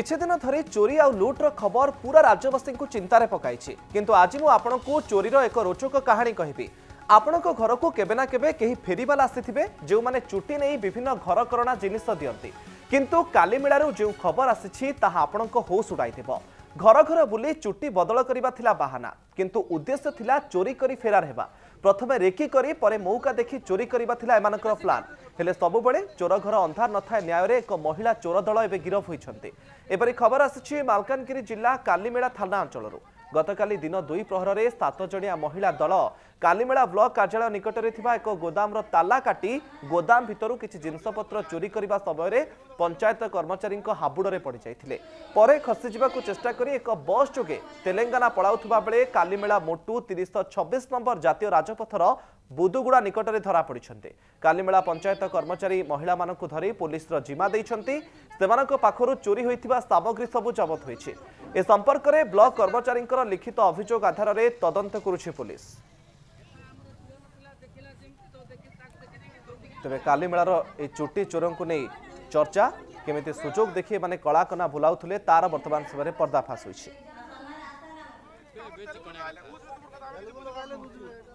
কিছুদিন ধরে চোরি আউ লুট্র খবর পুরা রাজ্যবাসী চিন্তার পকাইছি কিন্তু আজ মু আপনার চোরির এক রোচক কাহিনী কহবি আপনার ঘরক কেবে না কেবে কে ফেরিবালা আসিবে যে চুটি নেই বিভিন্ন ঘরকরণা জিনিস দিকে কিন্তু কালিমেড়ু যে খবর আসিছি তাহা আপনার হোস উড়াই দেব ঘর ঘর বুলে চুটি বদল করা বাহানা কিন্তু উদ্দেশ্য লা চোরি করে ফেরার হওয়া ପ୍ରଥମେ ରେକି କରି ପରେ ମୌକା ଦେଖି ଚୋରି କରିବା ଥିଲା ଏମାନଙ୍କର ପ୍ଲାନ୍ ହେଲେ ସବୁବେଳେ ଚୋର ଘର ଅନ୍ଧାର ନଥାଏ ନ୍ୟାୟରେ ଏକ ମହିଳା ଚୋର ଦଳ ଏବେ ଗିରଫ ହୋଇଛନ୍ତି ଏପରି ଖବର ଆସିଛି ମାଲକାନଗିରି ଜିଲ୍ଲା କାଲିମେଳା ଥାନା ଅଞ୍ଚଳରୁ ଗତକାଲି ଦିନ ଦୁଇ ପ୍ରହରରେ ସାତଜଣିଆ ମହିଳା ଦଳ କାଲିମେଳା ବ୍ଲକ କାର୍ଯ୍ୟାଳୟ ନିକଟରେ ଥିବା ଏକ ଗୋଦାମର ତାଲା କାଟି ଗୋଦାମ ଭିତରୁ କିଛି ଜିନିଷପତ୍ର ଚୋରି କରିବା ସମୟରେ ପଞ୍ଚାୟତ କର୍ମଚାରୀଙ୍କ ହାବୁଡ଼ରେ ପଡ଼ିଯାଇଥିଲେ ପରେ ଖସିଯିବାକୁ ଚେଷ୍ଟା କରି ଏକ ବସ୍ ଯୋଗେ ତେଲେଙ୍ଗାନା ପଳାଉଥିବା ବେଳେ କାଲିମେଳା ମୋଟୁ ତିନିଶହ ଛବିଶ ନମ୍ବର ଜାତୀୟ ରାଜପଥର ବୁଦୁଗୁଡ଼ା ନିକଟରେ ଧରାପଡ଼ିଛନ୍ତି କାଲିମେଳା ପଞ୍ଚାୟତ କର୍ମଚାରୀ ମହିଳାମାନଙ୍କୁ ଧରି ପୋଲିସର ଜିମା ଦେଇଛନ୍ତି ସେମାନଙ୍କ ପାଖରୁ ଚୋରି ହୋଇଥିବା ସାମଗ୍ରୀ ସବୁ ଜବତ ହୋଇଛି ଏ ସମ୍ପର୍କରେ ବ୍ଲକ କର୍ମଚାରୀଙ୍କର ଲିଖିତ ଅଭିଯୋଗ ଆଧାରରେ ତଦନ୍ତ କରୁଛି ପୋଲିସ ତେବେ କାଲିମେଳାର ଏ ଚୁଟି ଚୋରଙ୍କୁ ନେଇ ଚର୍ଚ୍ଚା କେମିତି ସୁଯୋଗ ଦେଖି ଏମାନେ କଳାକନା ବୁଲାଉଥିଲେ ତାର ବର୍ତ୍ତମାନ ସମୟରେ ପର୍ଦ୍ଦାଫାଶ ହୋଇଛି